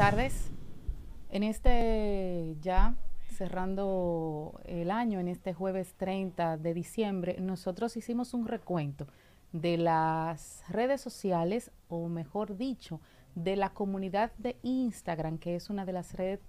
tardes. En este ya cerrando el año, en este jueves 30 de diciembre, nosotros hicimos un recuento de las redes sociales, o mejor dicho, de la comunidad de Instagram, que es una de las eh, redes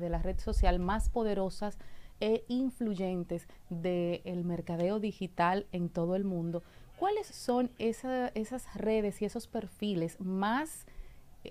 de la red social más poderosas e influyentes del mercadeo digital en todo el mundo. ¿Cuáles son esas redes y esos perfiles más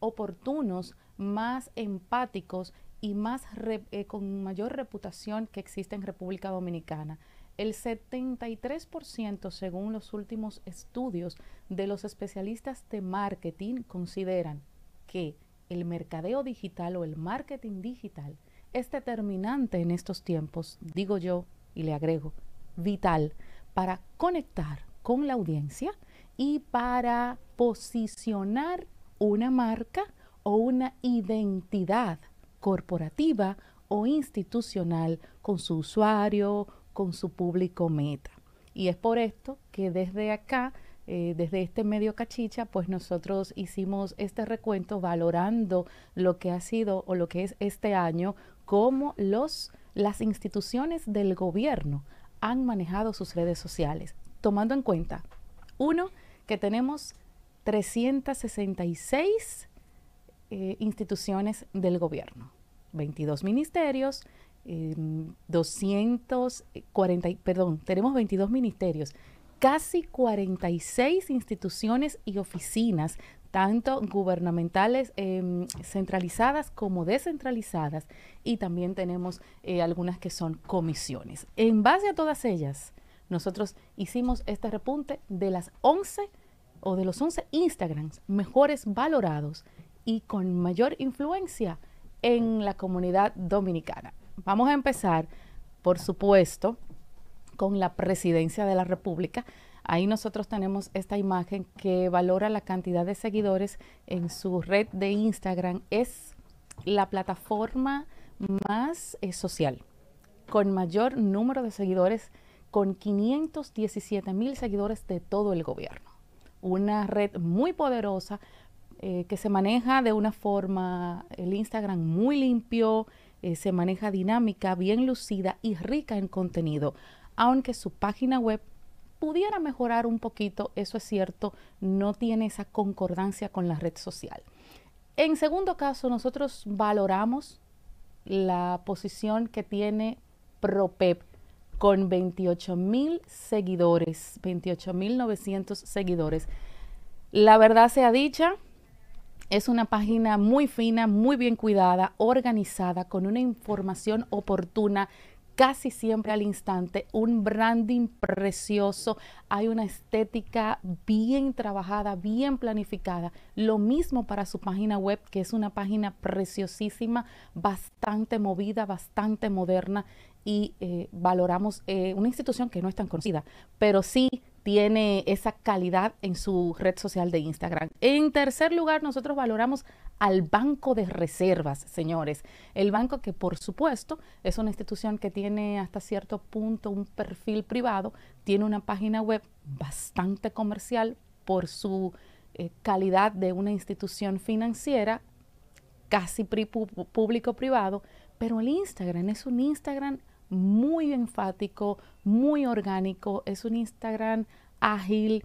oportunos, más empáticos y más eh, con mayor reputación que existe en República Dominicana. El 73%, según los últimos estudios de los especialistas de marketing, consideran que el mercadeo digital o el marketing digital es determinante en estos tiempos, digo yo y le agrego, vital para conectar con la audiencia y para posicionar una marca o una identidad corporativa o institucional con su usuario, con su público meta. Y es por esto que desde acá, eh, desde este medio cachicha, pues nosotros hicimos este recuento valorando lo que ha sido o lo que es este año, cómo los, las instituciones del gobierno han manejado sus redes sociales, tomando en cuenta, uno, que tenemos 366 eh, instituciones del gobierno, 22 ministerios, 240, em, eh, perdón, tenemos 22 ministerios, casi 46 instituciones y oficinas, tanto gubernamentales em, centralizadas como descentralizadas, y también tenemos eh, algunas que son comisiones. En base a todas ellas, nosotros hicimos este repunte de las 11 o de los 11 Instagrams mejores valorados y con mayor influencia en la comunidad dominicana. Vamos a empezar, por supuesto, con la presidencia de la República. Ahí nosotros tenemos esta imagen que valora la cantidad de seguidores en su red de Instagram. Es la plataforma más eh, social, con mayor número de seguidores, con 517 mil seguidores de todo el gobierno una red muy poderosa eh, que se maneja de una forma, el Instagram muy limpio, eh, se maneja dinámica, bien lucida y rica en contenido. Aunque su página web pudiera mejorar un poquito, eso es cierto, no tiene esa concordancia con la red social. En segundo caso, nosotros valoramos la posición que tiene ProPEP con 28 mil seguidores, 28.900 mil seguidores. La verdad sea dicha, es una página muy fina, muy bien cuidada, organizada, con una información oportuna, casi siempre al instante, un branding precioso, hay una estética bien trabajada, bien planificada. Lo mismo para su página web, que es una página preciosísima, bastante movida, bastante moderna y eh, valoramos eh, una institución que no es tan conocida, pero sí tiene esa calidad en su red social de Instagram. En tercer lugar, nosotros valoramos al Banco de Reservas, señores. El banco que, por supuesto, es una institución que tiene hasta cierto punto un perfil privado, tiene una página web bastante comercial por su eh, calidad de una institución financiera, casi público-privado, pero el Instagram es un Instagram muy enfático, muy orgánico, es un Instagram ágil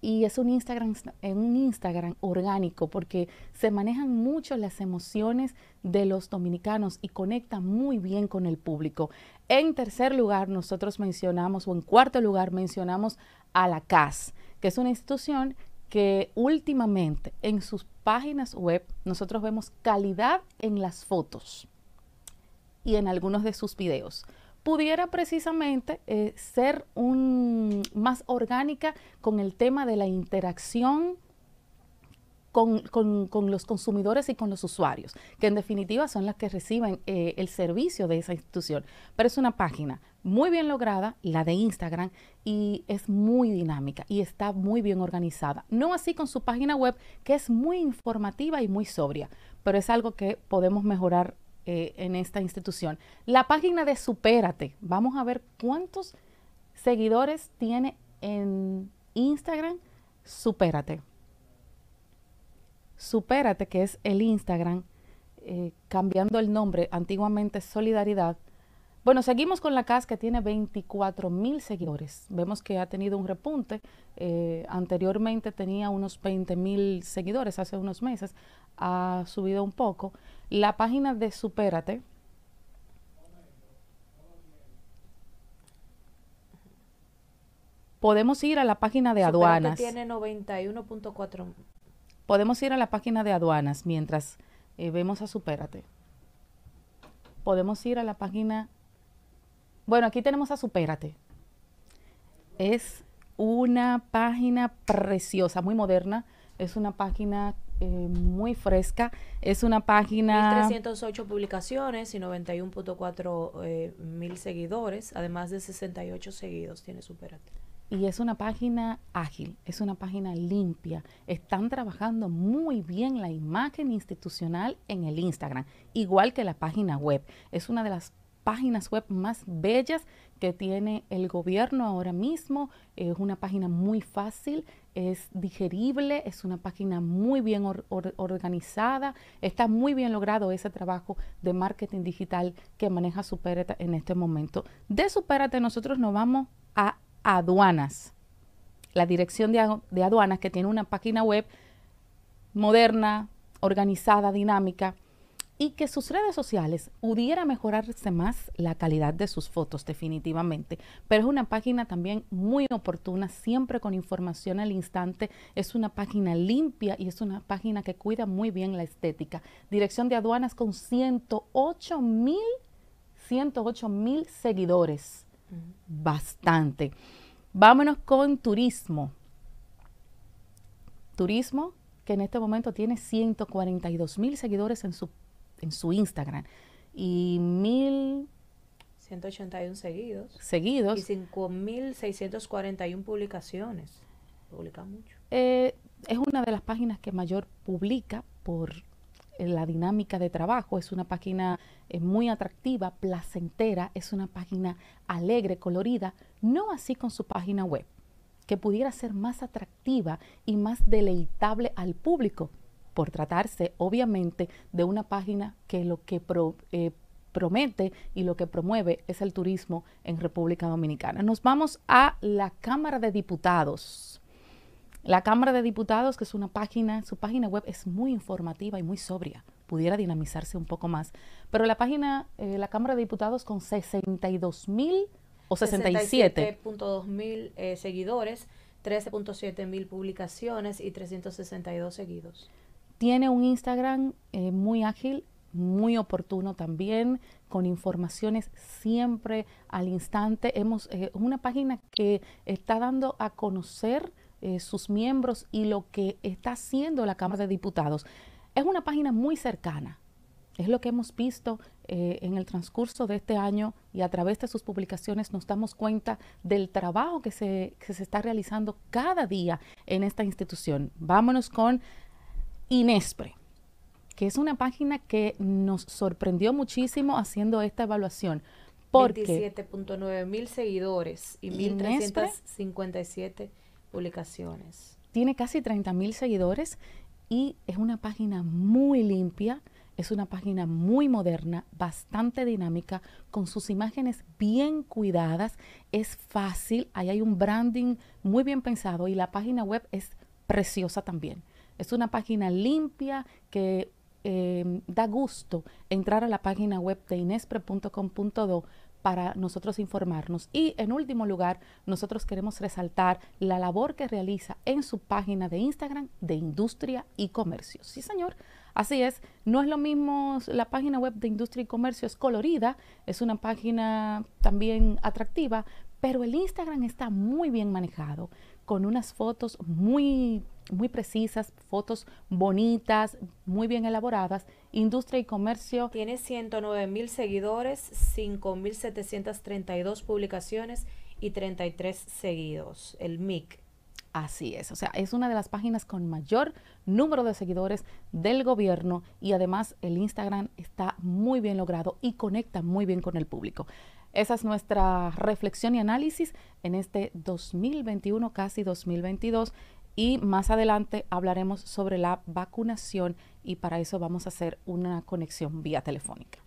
y es un Instagram, eh, un Instagram orgánico porque se manejan mucho las emociones de los dominicanos y conecta muy bien con el público. En tercer lugar, nosotros mencionamos, o en cuarto lugar, mencionamos a la CAS, que es una institución que últimamente en sus páginas web nosotros vemos calidad en las fotos y en algunos de sus videos pudiera precisamente eh, ser un, más orgánica con el tema de la interacción con, los consumidores y con los usuarios, que en definitiva son las que reciben eh, el servicio de esa institución. Pero es una página muy bien lograda, la de Instagram, y es muy dinámica y está muy bien organizada. No así con su página web, que es muy informativa y muy sobria, pero es algo que podemos mejorar eh, en esta institución. La página de Supérate, vamos a ver cuántos seguidores tiene en Instagram Supérate. Supérate, que es el Instagram, eh, cambiando el nombre, antiguamente Solidaridad, bueno, seguimos con la CAS que tiene 24 mil seguidores. Vemos que ha tenido un repunte. Eh, anteriormente tenía unos 20 mil seguidores hace unos meses. Ha subido un poco. La página de Supérate. Podemos ir a la página de aduanas. Tiene 91.4. Podemos ir a la página de aduanas mientras eh, vemos a Supérate. Podemos ir a la página bueno, aquí tenemos a Supérate. Es una página preciosa, muy moderna. Es una página eh, muy fresca. Es una página... 308 publicaciones y 91.4 eh, mil seguidores, además de 68 seguidos tiene Supérate. Y es una página ágil, es una página limpia. Están trabajando muy bien la imagen institucional en el Instagram, igual que la página web. Es una de las páginas web más bellas que tiene el gobierno ahora mismo. Es una página muy fácil, es digerible, es una página muy bien organizada, está muy bien logrado ese trabajo de marketing digital que maneja Superate en este momento. De Superate nosotros nos vamos a aduanas, la dirección de aduanas que tiene una página web moderna, organizada, dinámica y que sus redes sociales pudiera mejorarse más la calidad de sus fotos definitivamente. Pero es una página también muy oportuna, siempre con información al instante. Es una página limpia y es una página que cuida muy bien la estética. Dirección de aduanas con 108 mil 108 mil seguidores. Bastante. Vámonos con turismo. Turismo que en este momento tiene 142 mil seguidores en su en su Instagram. Y mil... 181 seguidos. Seguidos. Y 5.641 publicaciones. Publica mucho. Eh, es una de las páginas que mayor publica por eh, la dinámica de trabajo. Es una página muy atractiva, placentera. Es una página alegre, colorida. No así con su página web, que pudiera ser más atractiva y más deleitable al público por tratarse obviamente de una página que lo que eh, promete y lo que promueve es el turismo en República Dominicana. Nos vamos a la Cámara de Diputados. La Cámara de Diputados, que es una página, su página web es muy informativa y muy sobria, pudiera dinamizarse un poco más. Pero la página, eh, la Cámara de Diputados con 62 mil o 67. 67.2 mil eh, seguidores, 13.7 mil publicaciones y 362 seguidos. Tiene un Instagram eh, muy ágil, muy oportuno también, con informaciones siempre al instante. Hemos eh, una página que está dando a conocer eh, sus miembros y lo que está haciendo la Cámara de Diputados. Es una página muy cercana. Es lo que hemos visto en el transcurso de este año y a través de sus publicaciones nos damos cuenta del trabajo que se, que se está realizando cada día en esta institución. Vámonos con Inespre, que es una página que nos sorprendió muchísimo haciendo esta evaluación. 27.9 mil seguidores y 1.357 publicaciones. Tiene casi 30 mil seguidores y es una página muy limpia, es una página muy moderna, bastante dinámica, con sus imágenes bien cuidadas, es fácil, ahí hay un branding muy bien pensado y la página web es preciosa también. Es una página limpia que em, da gusto entrar a la página web de inespre.com.do para nosotros informarnos. Y en último lugar, nosotros queremos resaltar la labor que realiza en su página de Instagram de Industria y Comercio. Sí, señor. Así es, no es lo mismo, la página web de Industria y Comercio es colorida, es una página también atractiva, pero el Instagram está muy bien manejado, con unas fotos muy muy precisas, fotos bonitas, muy bien elaboradas. Industria y comercio. Tiene 109 mil seguidores, 5.732 publicaciones y 33 seguidos, el MIC. Así es, o sea, es una de las páginas con mayor número de seguidores del gobierno y además el Instagram está muy bien logrado y conecta muy bien con el público. Esa es nuestra reflexión y análisis en este 2021, casi 2022, y más adelante hablaremos sobre la vacunación y para eso vamos a hacer una conexión vía telefónica.